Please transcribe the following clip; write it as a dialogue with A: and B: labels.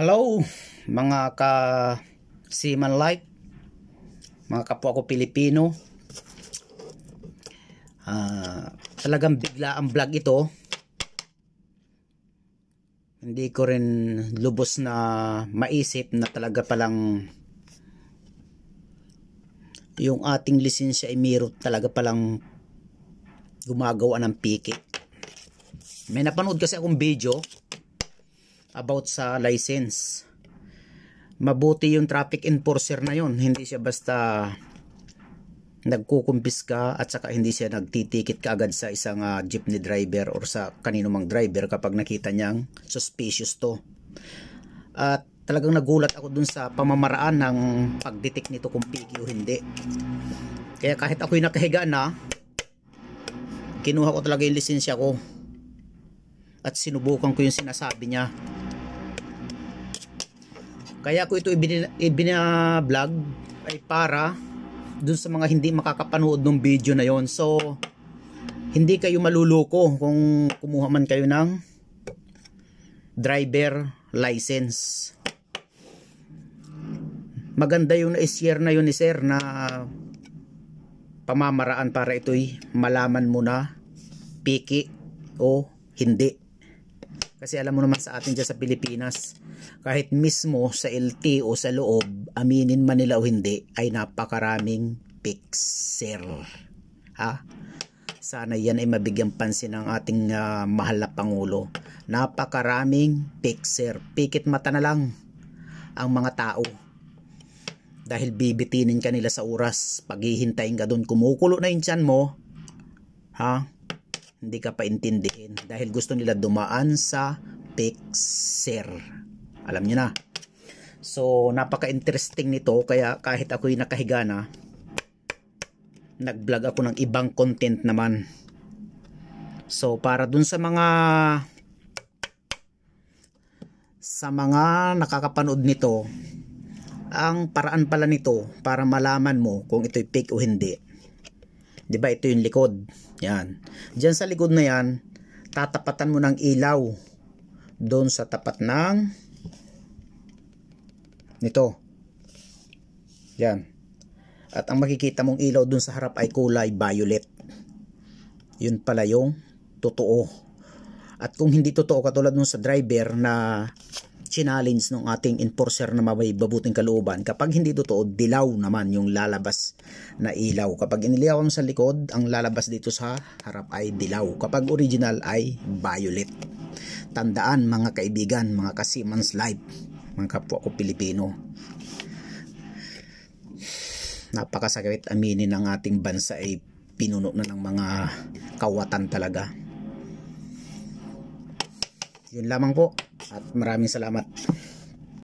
A: Hello mga ka Seaman like mga kapwa ko Pilipino uh, talagang bigla ang vlog ito hindi ko rin lubos na maisip na talaga palang yung ating lisensya ay miro talaga palang gumagawa ng piki may napanood kasi akong video about sa license. Mabuti yung traffic enforcer na yon, hindi siya basta nagkukumpiska at saka hindi siya nagtitikit kaagad sa isang uh, jeepney driver or sa kanino mang driver kapag nakita niyang suspicious to. At talagang nagulat ako dun sa pamamaraan ng pagdetect nito kung piki hindi. Kaya kahit ako'y nakahiga na, kinuha ko talaga yung lisensya ko at sinubukan ko yung sinasabi niya kaya ko ito ibina-vlog ay para dun sa mga hindi makakapanood ng video na yon. So, hindi kayo maluluko kung kumuha man kayo ng driver license. Maganda yung na-share na yun ni sir na pamamaraan para ito'y malaman mo na piki o hindi. Kasi alam mo naman sa atin dyan sa Pilipinas, kahit mismo sa LT o sa loob, aminin man nila o hindi, ay napakaraming fixer. Ha? Sana yan ay mabigyan pansin ng ating uh, mahal na Pangulo. Napakaraming fixer. Pikit mata na lang ang mga tao. Dahil bibitinin kanila sa oras, paghihintayin ka doon, kumukulo na yung mo. Ha? hindi ka pa intindihin dahil gusto nila dumaan sa fixer. Alam niyo na. So, napaka-interesting nito kaya kahit ako'y nakahiga na, nag-vlog ako ng ibang content naman. So, para dun sa mga sa mga nakakapanood nito, ang paraan pala nito para malaman mo kung ito'y fake o hindi 'Di ba? Ito yung likod. Yan. Diyan sa likod na 'yan, tatapatan mo ng ilaw doon sa tapat ng nito. Yan. At ang makikita mong ilaw doon sa harap ay kulay violet. Yun pala yung totoo. At kung hindi totoo katulad nung sa driver na challenge ng ating enforcer na may babuting kalooban, kapag hindi totoo, dilaw naman yung lalabas na ilaw. Kapag iniliaw sa likod, ang lalabas dito sa harap ay dilaw. Kapag original ay violet. Tandaan mga kaibigan, mga kasimans live, mga kapwa ko Pilipino. Napakasakit aminin ng ating bansa ay pinuno na ng mga kawatan talaga. Yun lamang po. At maraming salamat.